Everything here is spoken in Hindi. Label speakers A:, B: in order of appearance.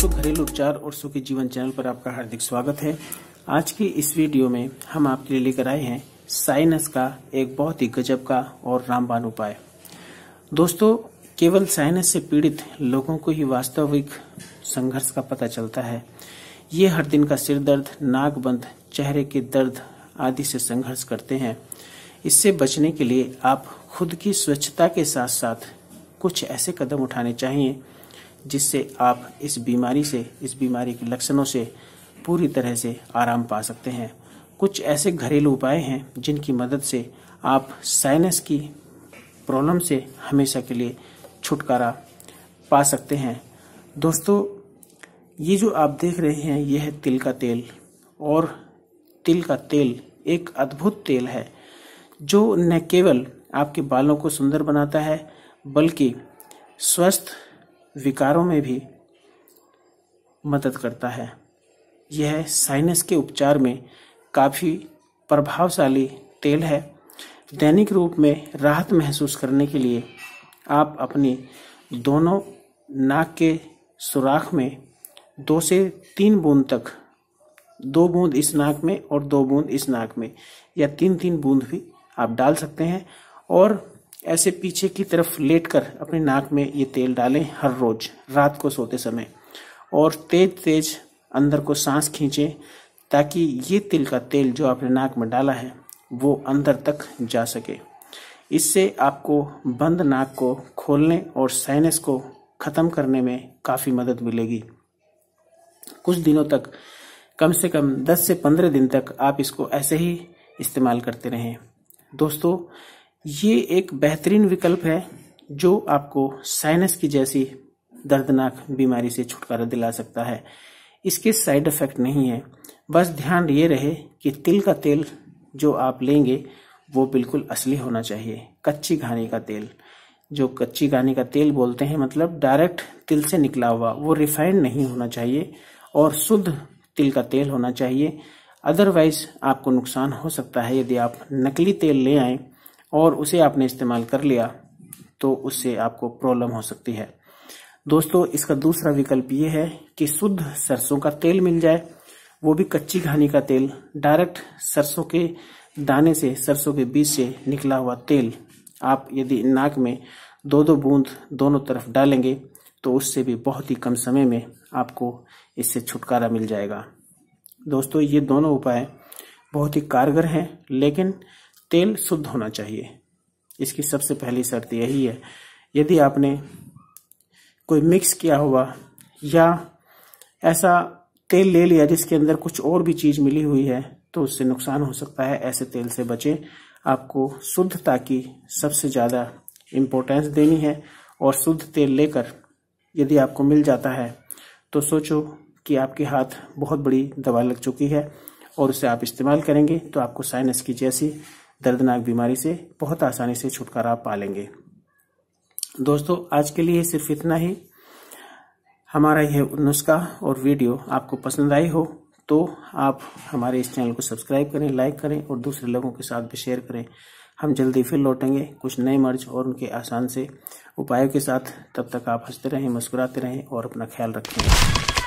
A: दोस्तों घरेलू उपचार और सुखी जीवन चैनल पर आपका हार्दिक स्वागत है आज की इस वीडियो में हम आपके लिए लेकर आए हैं साइनस का एक बहुत ही गजब का और रामबान उपाय दोस्तों केवल साइनस से पीड़ित लोगों को ही वास्तविक संघर्ष का पता चलता है ये हर दिन का सिर दर्द नाक बंद चेहरे के दर्द आदि से संघर्ष करते हैं इससे बचने के लिए आप खुद की स्वच्छता के साथ साथ कुछ ऐसे कदम उठाने चाहिए जिससे आप इस बीमारी से इस बीमारी के लक्षणों से पूरी तरह से आराम पा सकते हैं कुछ ऐसे घरेलू उपाय हैं जिनकी मदद से आप साइनस की प्रॉब्लम से हमेशा के लिए छुटकारा पा सकते हैं दोस्तों ये जो आप देख रहे हैं यह है तिल का तेल और तिल का तेल एक अद्भुत तेल है जो न केवल आपके बालों को सुंदर बनाता है बल्कि स्वस्थ विकारों में भी मदद करता है यह साइनस के उपचार में काफ़ी प्रभावशाली तेल है दैनिक रूप में राहत महसूस करने के लिए आप अपनी दोनों नाक के सुराख में दो से तीन बूंद तक दो बूंद इस नाक में और दो बूंद इस नाक में या तीन तीन बूंद भी आप डाल सकते हैं और ऐसे पीछे की तरफ लेटकर अपने नाक में ये तेल डालें हर रोज रात को सोते समय और तेज तेज अंदर को सांस खींचें ताकि ये तिल का तेल जो आपने नाक में डाला है वो अंदर तक जा सके इससे आपको बंद नाक को खोलने और साइनस को ख़त्म करने में काफ़ी मदद मिलेगी कुछ दिनों तक कम से कम 10 से 15 दिन तक आप इसको ऐसे ही इस्तेमाल करते रहें दोस्तों ये एक बेहतरीन विकल्प है जो आपको साइनस की जैसी दर्दनाक बीमारी से छुटकारा दिला सकता है इसके साइड इफेक्ट नहीं है बस ध्यान ये रहे कि तिल का तेल जो आप लेंगे वो बिल्कुल असली होना चाहिए कच्ची घानी का तेल जो कच्ची घानी का तेल बोलते हैं मतलब डायरेक्ट तिल से निकला हुआ वो रिफाइंड नहीं होना चाहिए और शुद्ध तिल का तेल होना चाहिए अदरवाइज आपको नुकसान हो सकता है यदि आप नकली तेल ले आए और उसे आपने इस्तेमाल कर लिया तो उससे आपको प्रॉब्लम हो सकती है दोस्तों इसका दूसरा विकल्प ये है कि शुद्ध सरसों का तेल मिल जाए वो भी कच्ची घानी का तेल डायरेक्ट सरसों के दाने से सरसों के बीज से निकला हुआ तेल आप यदि नाक में दो दो बूंद दोनों तरफ डालेंगे तो उससे भी बहुत ही कम समय में आपको इससे छुटकारा मिल जाएगा दोस्तों ये दोनों उपाय बहुत ही कारगर हैं लेकिन तेल शुद्ध होना चाहिए इसकी सबसे पहली शर्त यही है यदि आपने कोई मिक्स किया हुआ या ऐसा तेल ले लिया जिसके अंदर कुछ और भी चीज़ मिली हुई है तो उससे नुकसान हो सकता है ऐसे तेल से बचें आपको शुद्धता की सबसे ज़्यादा इम्पोर्टेंस देनी है और शुद्ध तेल लेकर यदि आपको मिल जाता है तो सोचो कि आपके हाथ बहुत बड़ी दवा लग चुकी है और उसे आप इस्तेमाल करेंगे तो आपको साइनस की जैसी दर्दनाक बीमारी से बहुत आसानी से छुटकारा पा लेंगे दोस्तों आज के लिए सिर्फ इतना ही हमारा यह नुस्खा और वीडियो आपको पसंद आई हो तो आप हमारे इस चैनल को सब्सक्राइब करें लाइक करें और दूसरे लोगों के साथ भी शेयर करें हम जल्दी फिर लौटेंगे कुछ नए मर्ज और उनके आसान से उपायों के साथ तब तक आप हंसते रहें मुस्कुराते रहें और अपना ख्याल रखें